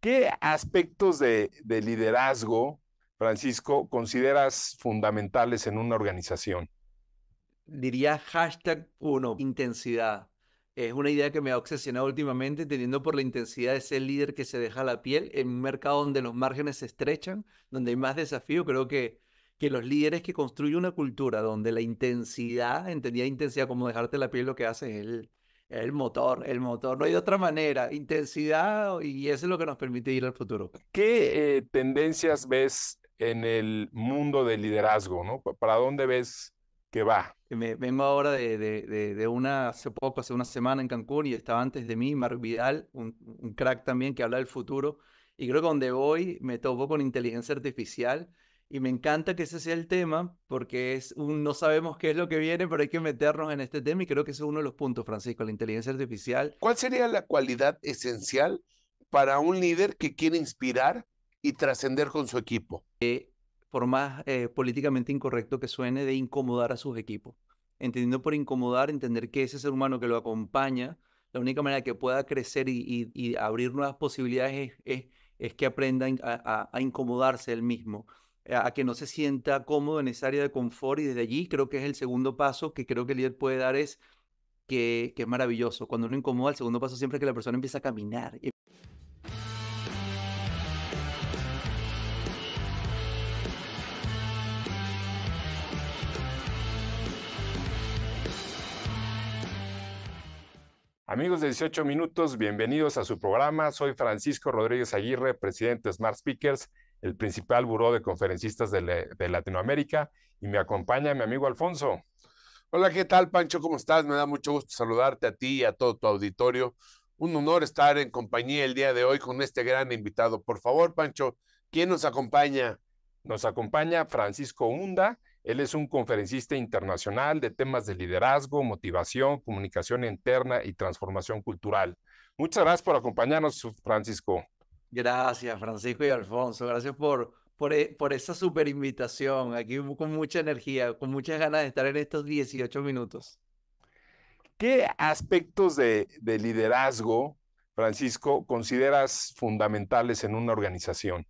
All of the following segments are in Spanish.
¿Qué aspectos de, liderazgo, Francisco, consideras fundamentales en una organización? Diría hashtag uno, intensidad. Es una idea que me ha obsesionado últimamente, teniendo por la intensidad de ser líder que se deja la piel en un mercado donde los márgenes se estrechan, donde hay más desafío. Creo que, que los líderes que construyen una cultura donde la intensidad, entendida intensidad como dejarte la piel, lo que hace es el, el motor, el motor. No hay de otra manera. Intensidad y eso es lo que nos permite ir al futuro. ¿Qué eh, tendencias ves en el mundo del liderazgo? ¿no? ¿Para dónde ves que va? Me, vengo ahora de, de, de, una, hace poco, hace una semana en Cancún y estaba antes de mí Marc Vidal, un, un crack también que habla del futuro. Y creo que donde voy me topo con inteligencia artificial y me encanta que ese sea el tema, porque es un no sabemos qué es lo que viene, pero hay que meternos en este tema y creo que ese es uno de los puntos, Francisco, la inteligencia artificial. ¿Cuál sería la cualidad esencial para un líder que quiere inspirar y trascender con su equipo? Eh, por más eh, políticamente incorrecto que suene, de incomodar a sus equipos. Entendiendo por incomodar, entender que ese ser humano que lo acompaña, la única manera que pueda crecer y, abrir nuevas posibilidades es, es, que aprenda a, a, incomodarse él mismo a que no se sienta cómodo en esa área de confort y desde allí creo que es el segundo paso que creo que el líder puede dar es que, que es maravilloso. Cuando uno incomoda, el segundo paso siempre es que la persona empieza a caminar. Amigos de 18 minutos, bienvenidos a su programa. Soy Francisco Rodríguez Aguirre, presidente de Smart Speakers el principal buró de conferencistas de, Latinoamérica, y me acompaña mi amigo Alfonso. Hola, ¿qué tal, Pancho? ¿Cómo estás? Me da mucho gusto saludarte a ti y a todo tu auditorio. Un honor estar en compañía el día de hoy con este gran invitado. Por favor, Pancho, ¿quién nos acompaña? Nos acompaña Francisco Hunda. Él es un conferencista internacional de temas de liderazgo, motivación, comunicación interna y transformación cultural. Muchas gracias por acompañarnos, Francisco. Gracias, Francisco y Alfonso. Gracias por, por, eh, esa super invitación. Aquí con mucha energía, con muchas ganas de estar en estos 18 minutos. ¿Qué aspectos de, de liderazgo, Francisco, consideras fundamentales en una organización?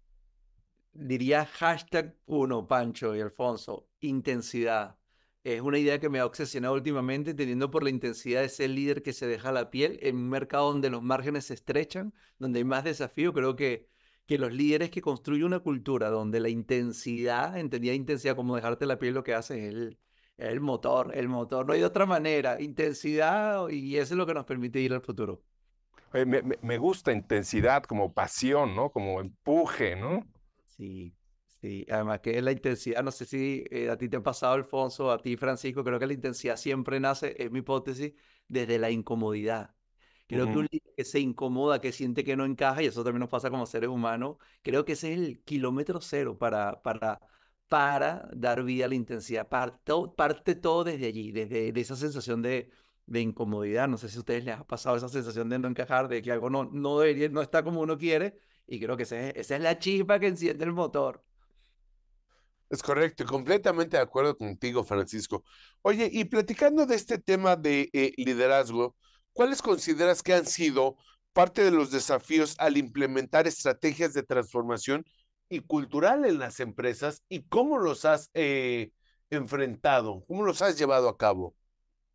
Diría hashtag uno, Pancho y Alfonso, intensidad. Es una idea que me ha obsesionado últimamente, teniendo por la intensidad de ser líder que se deja la piel en un mercado donde los márgenes se estrechan, donde hay más desafío. Creo que, que los líderes que construyen una cultura donde la intensidad, entendía intensidad como dejarte la piel, lo que hace es el, motor, el motor. No hay de otra manera. Intensidad y eso es lo que nos permite ir al futuro. Me, me, gusta intensidad como pasión, ¿no? Como empuje, ¿no? Sí. Sí, además que la intensidad, no sé si eh, a ti te ha pasado, Alfonso, a ti, Francisco, creo que la intensidad siempre nace, es mi hipótesis, desde la incomodidad. Creo que un líder que se incomoda, que siente que no encaja, y eso también nos pasa como seres humanos, creo que ese es el kilómetro cero para, para, para dar vida a la intensidad. Parte, todo desde allí, desde esa sensación de, de, incomodidad. No sé si a ustedes les ha pasado esa sensación de no encajar, de que algo no, no debería, no está como uno quiere, y creo que esa es la chispa que enciende el motor. Es correcto, completamente de acuerdo contigo, Francisco. Oye, y platicando de este tema de eh, liderazgo, ¿cuáles consideras que han sido parte de los desafíos al implementar estrategias de transformación y cultural en las empresas y cómo los has eh, enfrentado, cómo los has llevado a cabo?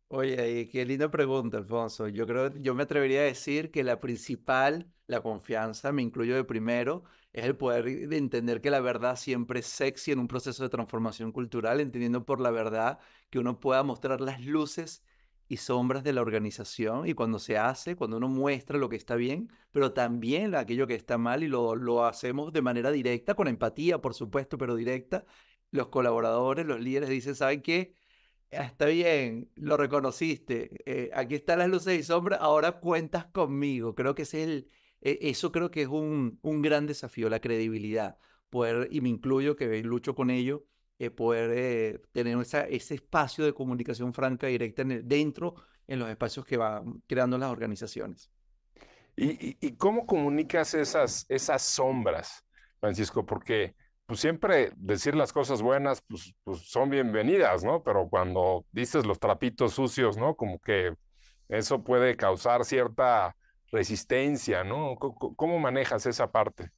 Oye, qué linda pregunta, Alfonso. Yo creo, yo me atrevería a decir que la principal, la confianza, me incluyo de primero, es el poder de entender que la verdad siempre es sexy en un proceso de transformación cultural, entendiendo por la verdad que uno pueda mostrar las luces y sombras de la organización y cuando se hace, cuando uno muestra lo que está bien, pero también aquello que está mal y lo, hacemos de manera directa, con empatía, por supuesto, pero directa, los colaboradores, los líderes dicen, ¿saben qué? Ah, está bien, lo reconociste, eh, aquí están las luces y sombras, ahora cuentas conmigo. Creo que es el, e, eso creo que es un, un gran desafío, la credibilidad. Poder, y me incluyo que lucho con ello, eh, poder eh, tener esa, ese espacio de comunicación franca y directa dentro, en los espacios que van creando las organizaciones. ¿Y, y, y cómo comunicas esas, esas sombras, Francisco? Porque pues siempre decir las cosas buenas, pues, pues, son bienvenidas, ¿no? Pero cuando dices los trapitos sucios, ¿no? Como que eso puede causar cierta resistencia, ¿no? ¿Cómo, manejas esa parte?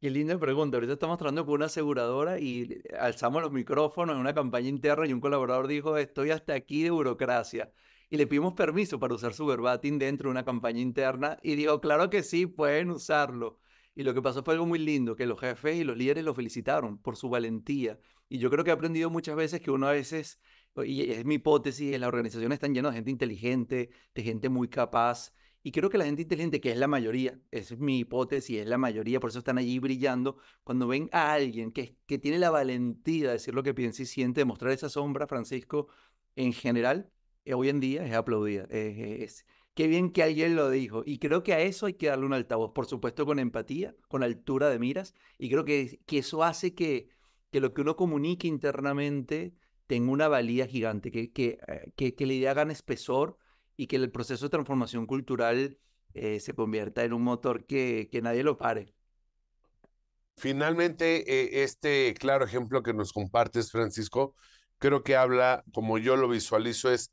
Qué linda pregunta. Ahorita estamos trabajando con una aseguradora y alzamos los micrófonos en una campaña interna y un colaborador dijo, estoy hasta aquí de burocracia. Y le pedimos permiso para usar su verbatim dentro de una campaña interna y digo, claro que sí, pueden usarlo. Y lo que pasó fue algo muy lindo, que los jefes y los líderes lo felicitaron por su valentía. Y yo creo que he aprendido muchas veces que uno a veces, y es mi hipótesis, en las organizaciones están llenas de gente inteligente, de gente muy capaz, y creo que la gente inteligente, que es la mayoría, es mi hipótesis, es la mayoría, por eso están allí brillando, cuando ven a alguien que, que tiene la valentía de decir lo que piensa y siente, de mostrar esa sombra, Francisco, en general, eh, hoy en día es aplaudida. E, es, qué bien que alguien lo dijo. Y creo que a eso hay que darle un altavoz, por supuesto, con empatía, con altura de miras. Y creo que, eso hace que, que lo que uno comunique internamente tenga una valía gigante, que, que, eh, que, que la idea gane espesor y que el proceso de transformación cultural eh, se convierta en un motor que, que nadie lo pare. Finalmente, eh, este claro ejemplo que nos compartes, Francisco, creo que habla, como yo lo visualizo, es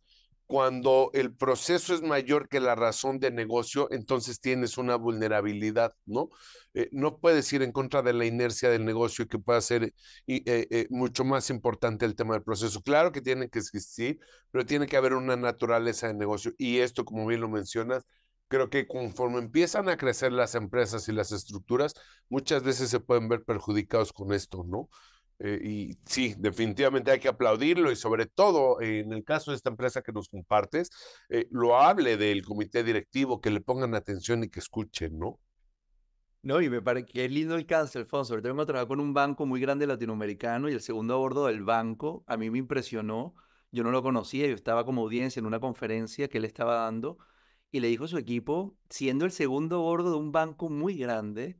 cuando el proceso es mayor que la razón de negocio, entonces tienes una vulnerabilidad, ¿no? Eh, no puedes ir en contra de la inercia del negocio que pueda ser eh, eh, mucho más importante el tema del proceso. Claro que tiene que existir, pero tiene que haber una naturaleza de negocio. Y esto, como bien lo mencionas, creo que conforme empiezan a crecer las empresas y las estructuras, muchas veces se pueden ver perjudicados con esto, ¿no? Eh, y sí, definitivamente hay que aplaudirlo y sobre todo en el caso de esta empresa que nos compartes, eh, lo hable del comité directivo, que le pongan atención y que escuchen, ¿no? No, y me parece que es lindo el caso, Alfonso. Ahorita vengo que trabajar con un banco muy grande latinoamericano y el segundo a bordo del banco a mí me impresionó. Yo no lo conocía, yo estaba como audiencia en una conferencia que él estaba dando y le dijo a su equipo, siendo el segundo a de un banco muy grande,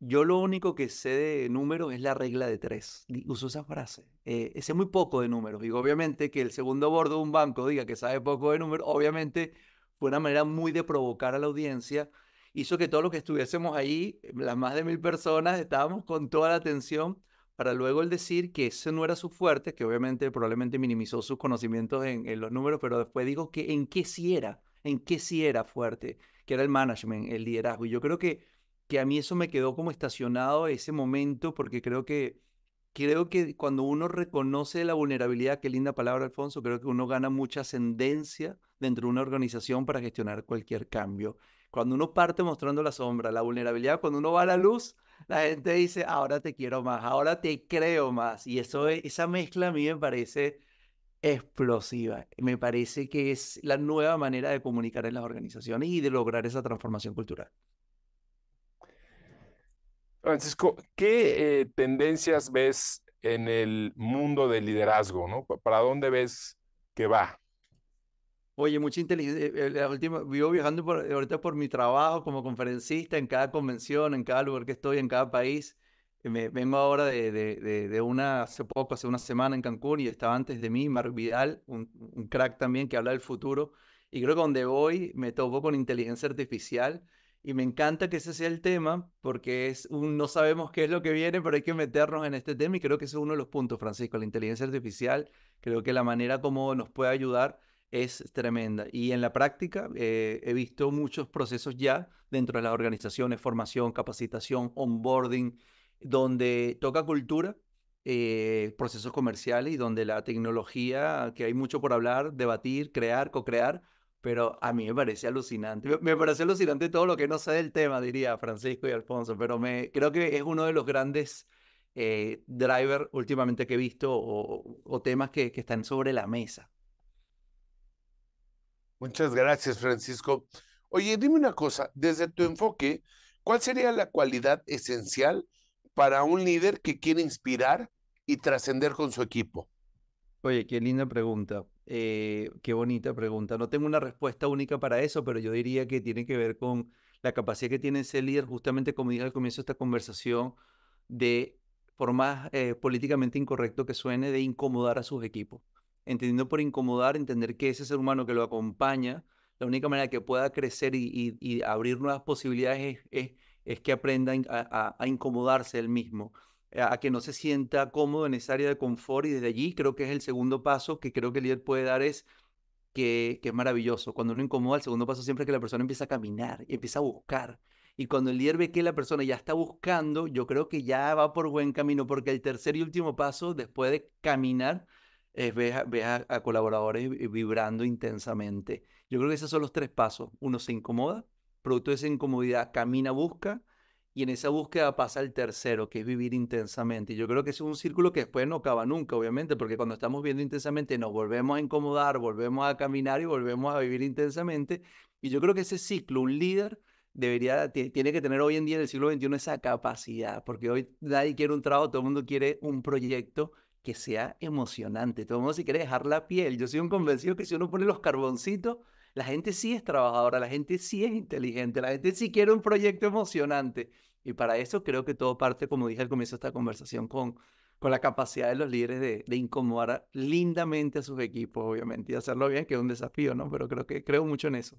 yo lo único que sé de números es la regla de tres. Uso esa frase. Eh, sé muy poco de números. Digo, obviamente que el segundo bordo de un banco diga que sabe poco de números, obviamente fue una manera muy de provocar a la audiencia. Hizo que todos los que estuviésemos ahí, eh, las más de mil personas, estábamos con toda la atención para luego el decir que ese no era su fuerte, que obviamente probablemente minimizó sus conocimientos en, en los números, pero después digo que en qué sí era, en qué sí era fuerte, que era el management, el liderazgo. Y yo creo que que a mí eso me quedó como estacionado ese momento, porque creo que, creo que cuando uno reconoce la vulnerabilidad, qué linda palabra, Alfonso, creo que uno gana mucha ascendencia dentro de una organización para gestionar cualquier cambio. Cuando uno parte mostrando la sombra, la vulnerabilidad, cuando uno va a la luz, la gente dice, ahora te quiero más, ahora te creo más. Y eso esa mezcla a mí me parece explosiva. Me parece que es la nueva manera de comunicar en las organizaciones y de lograr esa transformación cultural. Francisco, ¿qué eh, tendencias ves en el mundo del liderazgo? ¿no? ¿Para dónde ves que va? Oye, mucha inteligencia. Eh, eh, la última, vivo viajando por, ahorita por mi trabajo como conferencista en cada convención, en cada lugar que estoy, en cada país. Me, vengo ahora de, una, hace poco, hace una semana en Cancún y estaba antes de mí Marc Vidal, un, un, crack también que habla del futuro. Y creo que donde voy me topo con inteligencia artificial y me encanta que ese sea el tema, porque es un no sabemos qué es lo que viene, pero hay que meternos en este tema y creo que ese es uno de los puntos, Francisco, la inteligencia artificial, creo que la manera como nos puede ayudar es tremenda. Y en la práctica eh, he visto muchos procesos ya dentro de las organizaciones, formación, capacitación, onboarding, donde toca cultura, eh, procesos comerciales y donde la tecnología, que hay mucho por hablar, debatir, crear, co-crear, pero a mí me parece alucinante. Me, parece alucinante todo lo que no sé del tema, diría Francisco y Alfonso, pero me, creo que es uno de los grandes eh, drivers últimamente que he visto o, temas que, que, están sobre la mesa. Muchas gracias, Francisco. Oye, dime una cosa, desde tu enfoque, ¿cuál sería la cualidad esencial para un líder que quiere inspirar y trascender con su equipo? Oye, qué linda pregunta. Eh, qué bonita pregunta. No tengo una respuesta única para eso, pero yo diría que tiene que ver con la capacidad que tiene ese líder, justamente como dije al comienzo de esta conversación, de, por más eh, políticamente incorrecto que suene, de incomodar a sus equipos. Entendiendo por incomodar, entender que ese ser humano que lo acompaña, la única manera que pueda crecer y, abrir nuevas posibilidades es, que aprenda a, a incomodarse él mismo eh, a que no se sienta cómodo en esa área de confort y desde allí creo que es el segundo paso que creo que el líder puede dar es que, es maravilloso. Cuando uno incomoda, el segundo paso siempre es que la persona empieza a caminar y empieza a buscar. Y cuando el líder ve que la persona ya está buscando, yo creo que ya va por buen camino, porque el tercer y último paso, después de caminar, es ver, a, a colaboradores vibrando intensamente. Yo creo que esos son los tres pasos. Uno se incomoda, producto de esa incomodidad, camina, busca y en esa búsqueda pasa el tercero, que es vivir intensamente. Y yo creo que es un círculo que después no acaba nunca, obviamente, porque cuando estamos viendo intensamente nos volvemos a incomodar, volvemos a caminar y volvemos a vivir intensamente. Y yo creo que ese ciclo, un líder debería, tiene que tener hoy en día en el siglo XXI esa capacidad, porque hoy nadie quiere un trabajo, todo el mundo quiere un proyecto que sea emocionante. Todo el mundo si quiere dejar la piel. Yo soy un convencido que si uno pone los carboncitos, la gente sí es trabajadora, la gente sí es inteligente, la gente sí quiere un proyecto emocionante. Y para eso creo que todo parte, como dije al comienzo de esta conversación, con, con la capacidad de los líderes de, incomodar lindamente a sus equipos, obviamente, y hacerlo bien, que es un desafío, ¿no? Pero creo que creo mucho en eso.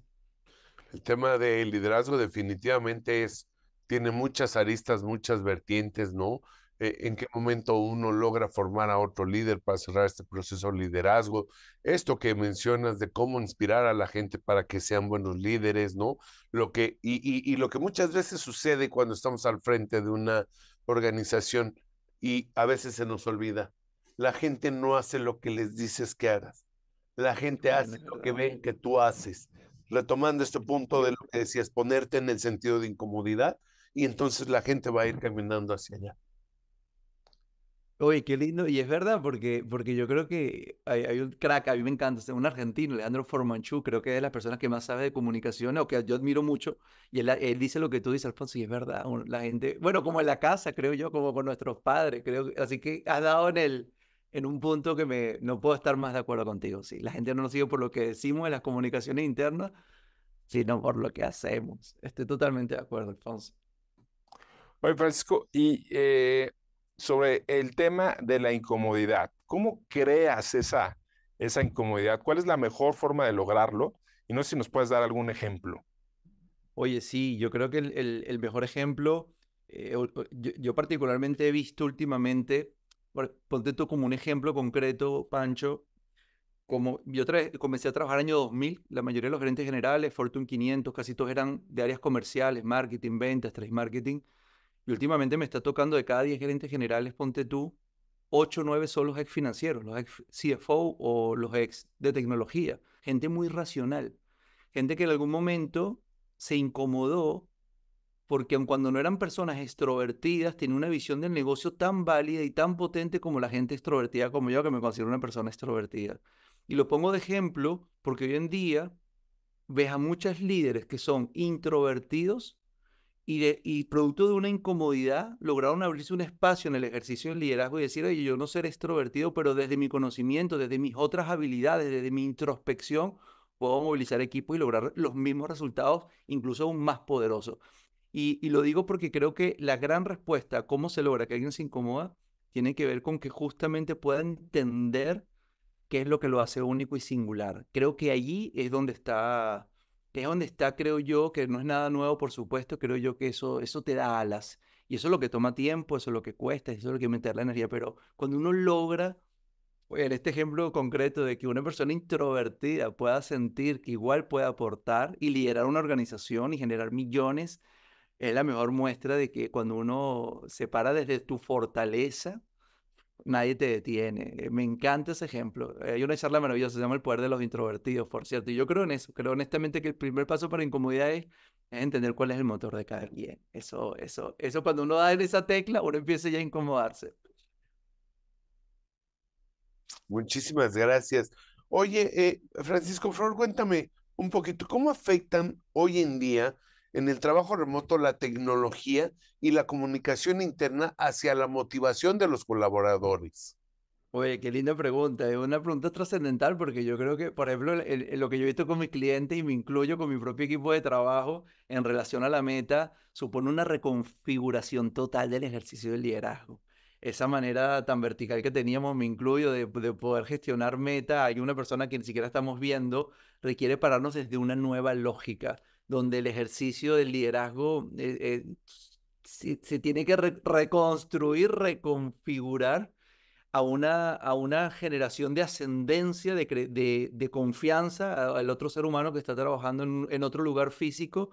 El tema del liderazgo definitivamente es, tiene muchas aristas, muchas vertientes, ¿no? Eh, en qué momento uno logra formar a otro líder para cerrar este proceso de liderazgo. Esto que mencionas de cómo inspirar a la gente para que sean buenos líderes, ¿no? Lo que, y, y lo que muchas veces sucede cuando estamos al frente de una organización y a veces se nos olvida. La gente no hace lo que les dices que hagas. La gente ah, hace lo que ven que tú haces. Retomando este punto de lo que decías, ponerte en el sentido de incomodidad y entonces la gente va a ir caminando hacia allá. Oye, qué lindo. Y es verdad, porque, porque yo creo que hay, un crack, a mí me encanta, un argentino, Leandro Formanchú, creo que es de las personas que más sabe de comunicación, o que yo admiro mucho. Y él, dice lo que tú dices, Alfonso, y es verdad. La gente, bueno, como en la casa, creo yo, como con nuestros padres, creo. Así que has dado en el, en un punto que me, no puedo estar más de acuerdo contigo. Sí, la gente no nos sigue por lo que decimos en las comunicaciones internas, sino por lo que hacemos. Estoy totalmente de acuerdo, Alfonso. Oye, Francisco, y eh, sobre el tema de la incomodidad. ¿Cómo creas esa, esa incomodidad? ¿Cuál es la mejor forma de lograrlo? Y no sé si nos puedes dar algún ejemplo. Oye, sí, yo creo que el, mejor ejemplo, eh, yo, particularmente he visto últimamente, ponte tú como un ejemplo concreto, Pancho, como yo comencé a trabajar año 2000, la mayoría de los gerentes generales, Fortune 500, casi todos eran de áreas comerciales, marketing, ventas, trade marketing, y últimamente me está tocando de cada 10 gerentes generales, ponte tú, 8 o 9 son los ex financieros, los ex CFO o los ex de tecnología. Gente muy racional. Gente que en algún momento se incomodó porque aun cuando no eran personas extrovertidas, tiene una visión del negocio tan válida y tan potente como la gente extrovertida como yo, que me considero una persona extrovertida. Y lo pongo de ejemplo porque hoy en día ves a muchas líderes que son introvertidos y, producto de una incomodidad lograron abrirse un espacio en el ejercicio del liderazgo y decir, yo no ser extrovertido, pero desde mi conocimiento, desde mis otras habilidades, desde mi introspección, puedo movilizar equipos y lograr los mismos resultados, incluso aún más poderosos. Y, y lo digo porque creo que la gran respuesta a cómo se logra que alguien se incomoda tiene que ver con que justamente pueda entender qué es lo que lo hace único y singular. Creo que allí es donde está que es donde está, creo yo, que no es nada nuevo, por supuesto, creo yo que eso, eso te da alas. Y eso es lo que toma tiempo, eso es lo que cuesta, eso es lo que meter la energía. Pero cuando uno logra, pues, en este ejemplo concreto de que una persona introvertida pueda sentir que igual puede aportar y liderar una organización y generar millones, es la mejor muestra de que cuando uno se para desde tu fortaleza, nadie te detiene. Eh, me encanta ese ejemplo. Eh, hay una charla maravillosa, se llama El poder de los introvertidos, por cierto. Y yo creo en eso. Creo honestamente que el primer paso para incomodidad es, entender cuál es el motor de cada bien, Eso, eso, eso cuando uno da en esa tecla, uno empieza ya a incomodarse. Muchísimas gracias. Oye, eh, Francisco Flor, cuéntame un poquito, ¿cómo afectan hoy en día en el trabajo remoto la tecnología y la comunicación interna hacia la motivación de los colaboradores? Oye, qué linda pregunta. Es ¿eh? una pregunta trascendental porque yo creo que, por ejemplo, lo que yo he visto con mis clientes y me incluyo con mi propio equipo de trabajo en relación a la meta, supone una reconfiguración total del ejercicio del liderazgo. Esa manera tan vertical que teníamos, me incluyo, de, de poder gestionar meta, hay una persona que ni siquiera estamos viendo, requiere pararnos desde una nueva lógica donde el ejercicio del liderazgo eh, eh, se, tiene que reconstruir, reconfigurar a una, a una generación de ascendencia, de, confianza al otro ser humano que está trabajando en, otro lugar físico.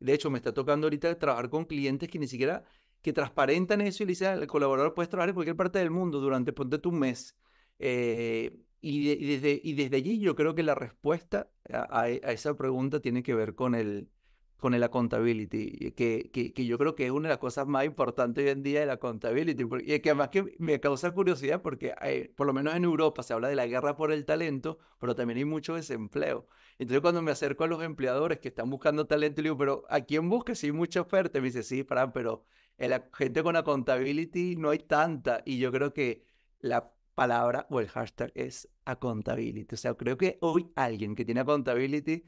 De hecho, me está tocando ahorita trabajar con clientes que ni siquiera que transparentan eso y le dicen al colaborador, puedes trabajar en cualquier parte del mundo durante, ponte tu mes. Eh, y, desde, y desde allí yo creo que la respuesta e, a, esa pregunta tiene que ver con el, con el accountability, que, que, que, yo creo que es una de las cosas más importantes hoy en día de la accountability, y que además que me causa curiosidad porque eh, por lo menos en Europa se habla de la guerra por el talento, pero también hay mucho desempleo. Entonces cuando me acerco a los empleadores que están buscando talento, le digo, pero ¿a quién busques? Si hay mucha oferta, me dice, sí, Fran, pero la gente con accountability no hay tanta, y yo creo que la palabra o el hashtag es accountability. O sea, creo que hoy alguien que tiene accountability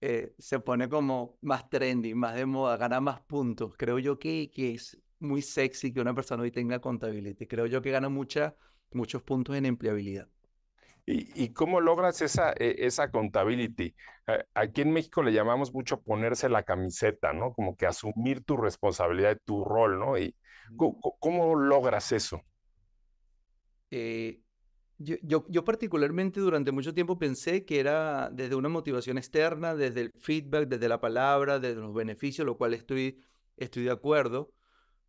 eh, se pone como más trendy, más de moda, gana más puntos. Creo yo que, que es muy sexy que una persona hoy tenga accountability. Creo yo que gana mucha, muchos puntos en empleabilidad. ¿Y, cómo logras esa, e, esa accountability? Aquí en México le llamamos mucho ponerse la camiseta, ¿no? Como que asumir tu responsabilidad, tu rol, ¿no? ¿Y cómo logras eso? Eh, yo, yo, particularmente durante mucho tiempo pensé que era desde una motivación externa, desde el feedback, desde la palabra, desde los beneficios, lo cual estoy, estoy de acuerdo,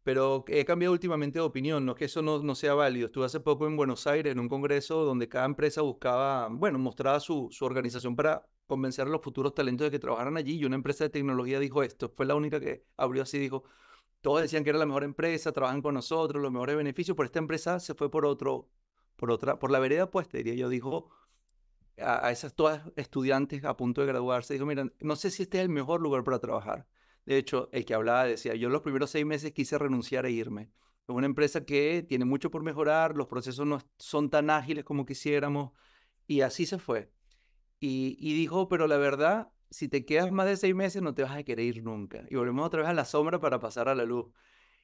pero he cambiado últimamente de opinión, no es que eso no, no sea válido. Estuve hace poco en Buenos Aires en un congreso donde cada empresa buscaba, bueno, mostraba su, su organización para convencer a los futuros talentos de que trabajaran allí y una empresa de tecnología dijo esto, fue la única que abrió así, dijo, todos decían que era la mejor empresa, trabajan con nosotros, los mejores beneficios, pero esta empresa se fue por otro, por otra, por la vereda puesta, diría yo, dijo a, a, esas todas estudiantes a punto de graduarse, dijo, miren, no sé si este es el mejor lugar para trabajar. De hecho, el que hablaba decía, yo los primeros seis meses quise renunciar e irme. Es una empresa que tiene mucho por mejorar, los procesos no son tan ágiles como quisiéramos, y así se fue. Y, y dijo, pero la verdad, si te quedas más de seis meses no te vas a querer ir nunca. Y volvemos otra vez a la sombra para pasar a la luz.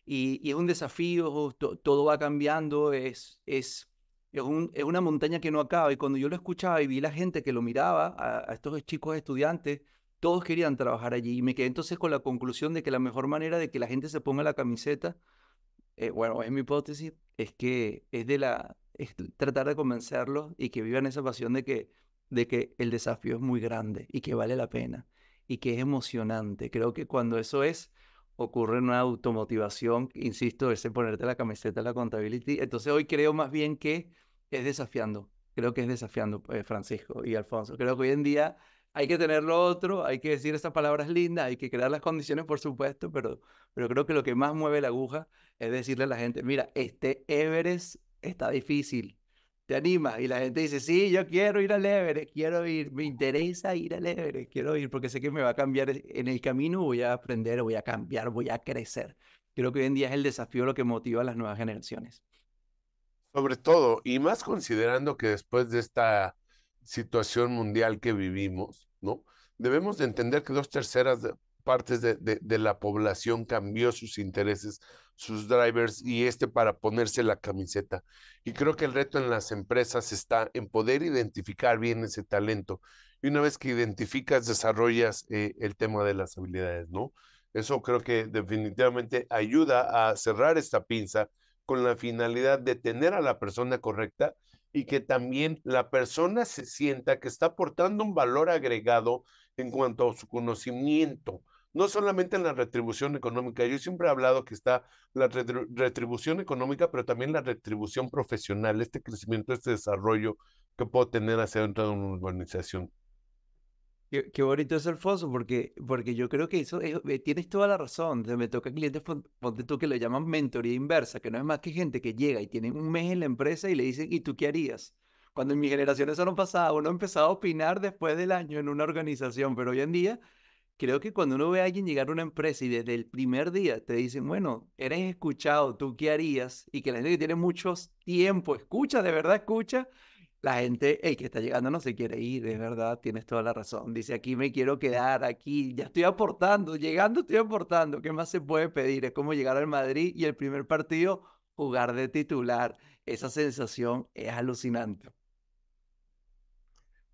Y, es un desafío, todo va cambiando, es, es, es, una montaña que no acaba. Y cuando yo lo escuchaba y vi la gente que lo miraba, a, estos chicos estudiantes, todos querían trabajar allí. Y me quedé entonces con la conclusión de que la mejor manera de que la gente se ponga la camiseta, eh, bueno, es mi hipótesis, es que es de la es tratar de convencerlos y que vivan esa pasión de que de que el desafío es muy grande y que vale la pena y que es emocionante. Creo que cuando eso es, ocurre una automotivación, insisto, ese ponerte la camiseta de la contabilidad. Entonces hoy creo más bien que es desafiando, creo que es desafiando eh, Francisco y Alfonso. Creo que hoy en día hay que tener lo otro, hay que decir esas palabras lindas, hay que crear las condiciones, por supuesto, pero, pero creo que lo que más mueve la aguja es decirle a la gente, mira, este Everest está difícil, anima y la gente dice, sí, yo quiero ir al Everest, quiero ir, me interesa ir al Everest, quiero ir porque sé que me va a cambiar e-, en el camino, voy a aprender, voy a cambiar, voy a crecer. Creo que hoy en día es el desafío lo que motiva a las nuevas generaciones. Sobre todo, y más considerando que después de esta situación mundial que vivimos, ¿no? Debemos de entender que dos terceras partes de, la población cambió sus intereses, sus drivers y este para ponerse la camiseta. Y creo que el reto en las empresas está en poder identificar bien ese talento. Y una vez que identificas, desarrollas eh, el tema de las habilidades, ¿no? Eso creo que definitivamente ayuda a cerrar esta pinza con la finalidad de tener a la persona correcta y que también la persona se sienta que está aportando un valor agregado en cuanto a su conocimiento, no solamente en la retribución económica. Yo siempre he hablado que está la retribución económica, pero también la retribución profesional, este crecimiento, este desarrollo que puedo tener hacia dentro de una organización. Qué, bonito es foso porque, porque yo creo que eso, eh, eh, tienes toda la razón. Me toca clientes, ponte tú que lo llaman mentoría inversa, que no es más que gente que llega y tiene un mes en la empresa y le dicen, ¿y tú qué harías? Cuando en mi generación eso no pasaba, uno empezaba a opinar después del año en una organización, pero hoy en día creo que cuando uno ve a alguien llegar a una empresa y desde el primer día te dicen, bueno, eres escuchado, ¿tú qué harías? Y que la gente que tiene mucho tiempo escucha, de verdad escucha, la gente, el que está llegando no se quiere ir, de verdad, tienes toda la razón. Dice, aquí me quiero quedar, aquí ya estoy aportando, llegando estoy aportando, ¿qué más se puede pedir? Es como llegar al Madrid y el primer partido jugar de titular. Esa sensación es alucinante.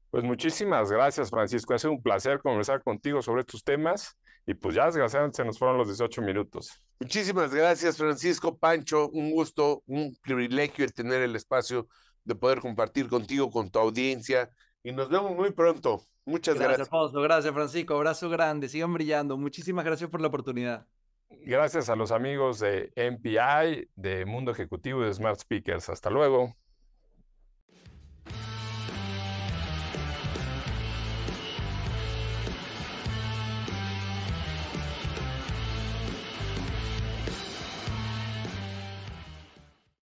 Pues muchísimas gracias, Francisco. Ha sido un placer conversar contigo sobre estos temas. Y pues ya desgraciadamente se nos fueron los 18 minutos. Muchísimas gracias, Francisco Pancho. Un gusto, un privilegio el tener el espacio de poder compartir contigo, con tu audiencia. Y nos vemos muy pronto. Muchas gracias. Gracias, Gracias, Francisco. Abrazo grande. Sigan brillando. Muchísimas gracias por la oportunidad. Gracias a los amigos de MPI, de Mundo Ejecutivo y de Smart Speakers. Hasta luego.